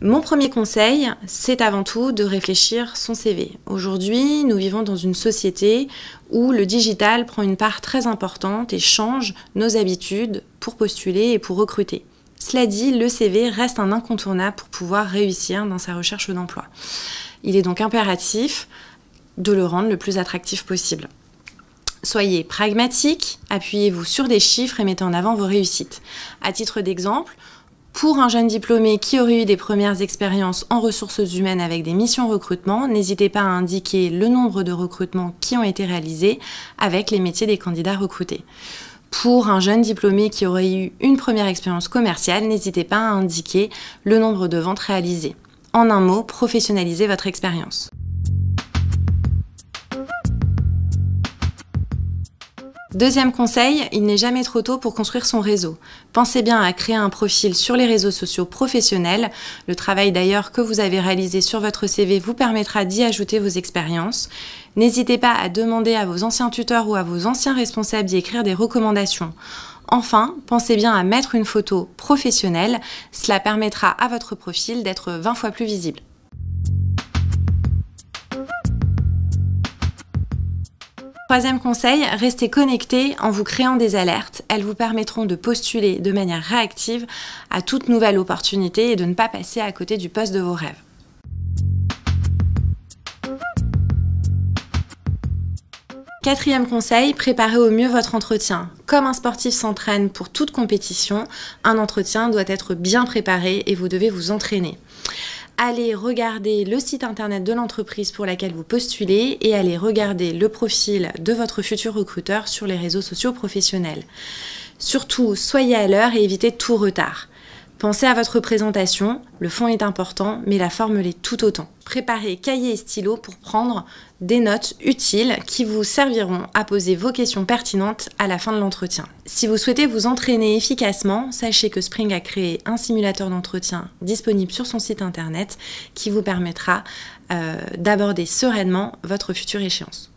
Mon premier conseil, c'est avant tout de réfléchir son CV. Aujourd'hui, nous vivons dans une société où le digital prend une part très importante et change nos habitudes pour postuler et pour recruter. Cela dit, le CV reste un incontournable pour pouvoir réussir dans sa recherche d'emploi. Il est donc impératif de le rendre le plus attractif possible. Soyez pragmatique, appuyez-vous sur des chiffres et mettez en avant vos réussites. À titre d'exemple, pour un jeune diplômé qui aurait eu des premières expériences en ressources humaines avec des missions recrutement, n'hésitez pas à indiquer le nombre de recrutements qui ont été réalisés avec les métiers des candidats recrutés. Pour un jeune diplômé qui aurait eu une première expérience commerciale, n'hésitez pas à indiquer le nombre de ventes réalisées. En un mot, professionnalisez votre expérience. Deuxième conseil, il n'est jamais trop tôt pour construire son réseau. Pensez bien à créer un profil sur les réseaux sociaux professionnels. Le travail d'ailleurs que vous avez réalisé sur votre CV vous permettra d'y ajouter vos expériences. N'hésitez pas à demander à vos anciens tuteurs ou à vos anciens responsables d'y écrire des recommandations. Enfin, pensez bien à mettre une photo professionnelle, cela permettra à votre profil d'être 20 fois plus visible. Troisième conseil, restez connectés en vous créant des alertes. Elles vous permettront de postuler de manière réactive à toute nouvelle opportunité et de ne pas passer à côté du poste de vos rêves. Quatrième conseil, préparez au mieux votre entretien. Comme un sportif s'entraîne pour toute compétition, un entretien doit être bien préparé et vous devez vous entraîner allez regarder le site internet de l'entreprise pour laquelle vous postulez et allez regarder le profil de votre futur recruteur sur les réseaux sociaux professionnels. Surtout, soyez à l'heure et évitez tout retard. Pensez à votre présentation, le fond est important, mais la forme l'est tout autant. Préparez cahier et stylo pour prendre des notes utiles qui vous serviront à poser vos questions pertinentes à la fin de l'entretien. Si vous souhaitez vous entraîner efficacement, sachez que Spring a créé un simulateur d'entretien disponible sur son site internet qui vous permettra euh, d'aborder sereinement votre future échéance.